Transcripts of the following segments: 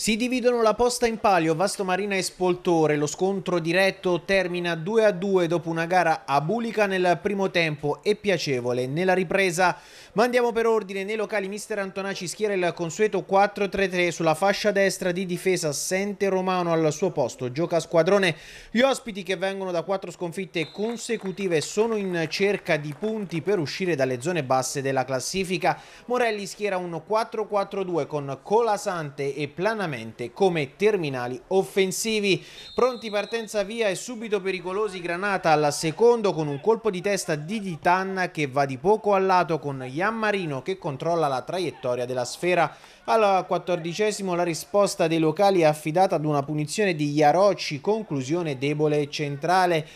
Si dividono la posta in palio Vastomarina e Spoltore, lo scontro diretto termina 2-2 a dopo una gara abulica nel primo tempo e piacevole nella ripresa. Ma andiamo per ordine, nei locali mister Antonacci schiera il consueto 4-3-3 sulla fascia destra di difesa Sente Romano al suo posto, gioca a squadrone. Gli ospiti che vengono da quattro sconfitte consecutive sono in cerca di punti per uscire dalle zone basse della classifica. Morelli schiera un 4-4-2 con Colasante e Planamento solamente come terminali offensivi. Pronti partenza via e subito pericolosi Granata al secondo con un colpo di testa di Titan che va di poco al lato con Iammarino che controlla la traiettoria della sfera. Al quattordicesimo la risposta dei locali è affidata ad una punizione di Iarocci, conclusione debole e centrale.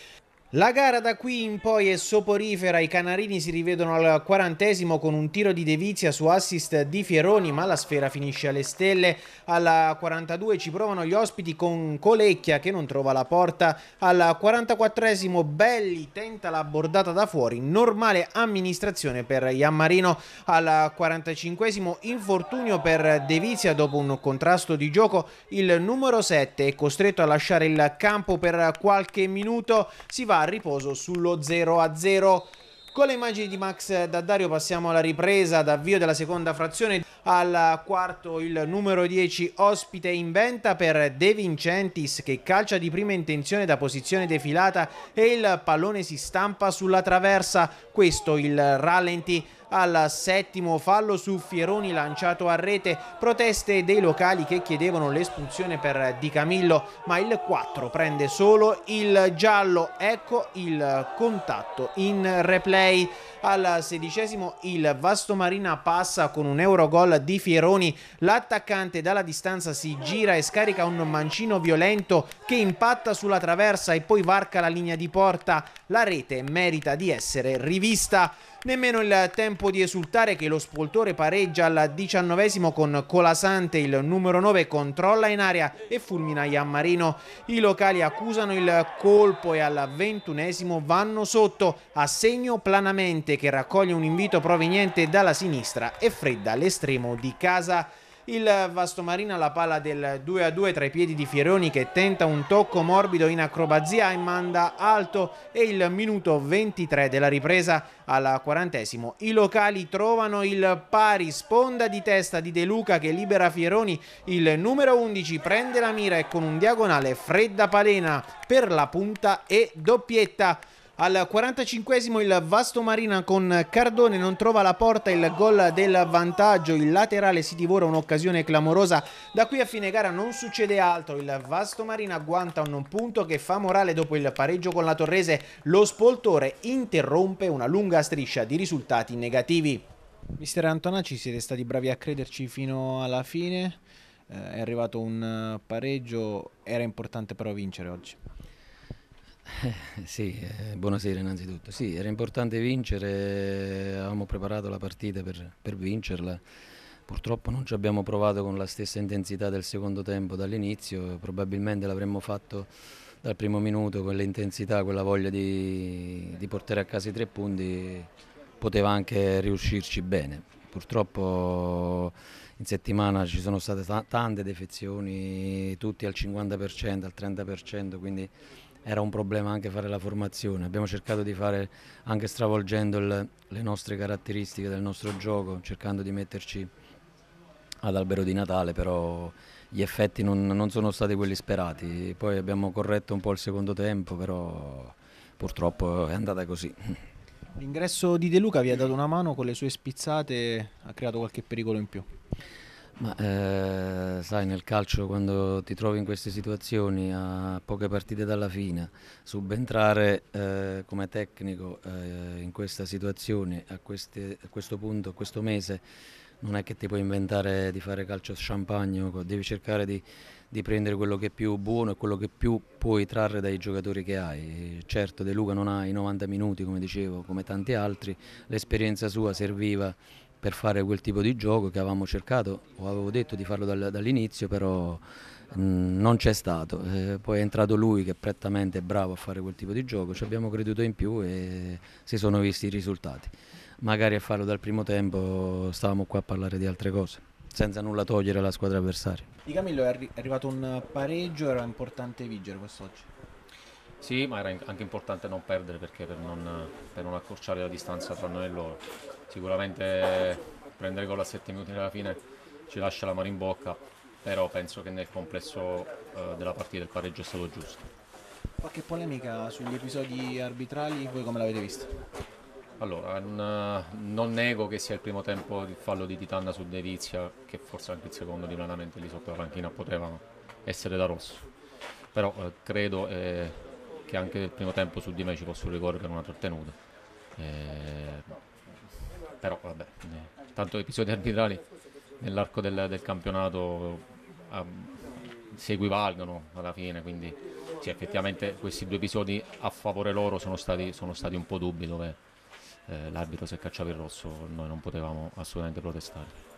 La gara da qui in poi è soporifera, i canarini si rivedono al quarantesimo con un tiro di Devizia su assist di Fieroni, ma la sfera finisce alle stelle. Alla 42 ci provano gli ospiti con Colecchia che non trova la porta. Al 44esimo Belli tenta la bordata da fuori, normale amministrazione per Iammarino. Al 45esimo infortunio per Devizia dopo un contrasto di gioco, il numero 7 è costretto a lasciare il campo per qualche minuto, si va va a riposo sullo 0 a 0. Con le immagini di Max Daddario passiamo alla ripresa d'avvio della seconda frazione. Al quarto il numero 10 ospite in venta per De Vincentis che calcia di prima intenzione da posizione defilata e il pallone si stampa sulla traversa. Questo il rallenti al settimo fallo su Fieroni lanciato a rete, proteste dei locali che chiedevano l'espulsione per Di Camillo, ma il 4 prende solo il giallo, ecco il contatto in replay. Al sedicesimo il Vastomarina passa con un Eurogol di Fieroni, l'attaccante dalla distanza si gira e scarica un mancino violento che impatta sulla traversa e poi varca la linea di porta. La rete merita di essere rivista. Nemmeno il tempo tempo di esultare che lo spoltore pareggia al diciannovesimo con Colasante, il numero 9 controlla in aria e fulmina Iammarino. I locali accusano il colpo e al ventunesimo vanno sotto, a segno planamente che raccoglie un invito proveniente dalla sinistra e fredda all'estremo di casa il Vastomarina la palla del 2-2 tra i piedi di Fieroni che tenta un tocco morbido in acrobazia e manda alto e il minuto 23 della ripresa al quarantesimo. I locali trovano il pari, sponda di testa di De Luca che libera Fieroni, il numero 11 prende la mira e con un diagonale fredda palena per la punta e doppietta. Al 45esimo il Vasto Marina con Cardone non trova la porta, il gol del vantaggio, il laterale si divora un'occasione clamorosa, da qui a fine gara non succede altro, il Vasto Marina agguanta un punto che fa morale dopo il pareggio con la Torrese, lo spoltore interrompe una lunga striscia di risultati negativi. Mister Antonacci siete stati bravi a crederci fino alla fine, eh, è arrivato un eh, pareggio, era importante però vincere oggi. Eh, sì, eh, buonasera innanzitutto. Sì, era importante vincere, avevamo preparato la partita per, per, vincerla. Purtroppo non ci abbiamo provato con la stessa intensità del secondo tempo dall'inizio, probabilmente l'avremmo fatto dal primo minuto, quell'intensità, quella voglia di, di portare a casa i tre punti poteva anche riuscirci bene. Purtroppo in settimana ci sono state tante defezioni, tutti al 50%, al 30%, quindi era un problema anche fare la formazione. Abbiamo cercato di fare, anche stravolgendo il, le nostre caratteristiche del nostro gioco, cercando di metterci ad albero di Natale, però gli effetti non, non sono stati quelli sperati. Poi abbiamo corretto un po' il secondo tempo, però purtroppo è andata così. L'ingresso di De Luca vi ha dato una mano con le sue spizzate, ha creato qualche pericolo in più. Ma eh, sai, nel calcio quando ti trovi in queste situazioni a poche partite dalla fine, subentrare eh, come tecnico eh, in questa situazione, a, queste, a, questo punto, a questo mese, non è che ti puoi inventare di fare calcio champagne, devi cercare di, di prendere quello che è più buono e quello che più puoi trarre dai giocatori che hai. Certo De Luca non ha i 90 minuti come dicevo, come tanti altri, l'esperienza sua serviva per fare quel tipo di gioco che avevamo cercato, o avevo detto di farlo dal, dall'inizio, però mm, non c'è stato. Eh, poi è entrato lui che è prettamente bravo a fare quel tipo di gioco, ci abbiamo creduto in più e si sono visti i risultati. Magari a farlo dal primo tempo stavamo qua a parlare di altre cose senza nulla togliere alla squadra avversaria. Di Camillo è, arri- arrivato un pareggio, era importante vincere quest'oggi? Sì, ma era anche importante non perdere perché per non, per non accorciare la distanza tra noi e loro sicuramente prendere gol a 7 minuti alla fine ci lascia la mano in bocca, però penso che nel complesso eh, della partita il pareggio è stato giusto. Qualche polemica sugli episodi arbitrali, voi come l'avete visto? Allora, non, non, nego che sia il primo tempo il fallo di Titanna su De che forse anche il secondo di Planamente lì sotto la panchina poteva essere da rosso. Però eh, credo eh, che anche nel primo tempo su di me ci fosse un rigore per una trattenuta. Eh, però vabbè, eh, tanto episodi arbitrali nell'arco del, del campionato um, eh, si equivalgono alla fine, quindi sì, effettivamente questi due episodi a favore loro sono stati, sono stati un po' dubbi dove eh, l'arbitro si è cacciato il rosso, noi non potevamo assolutamente protestare.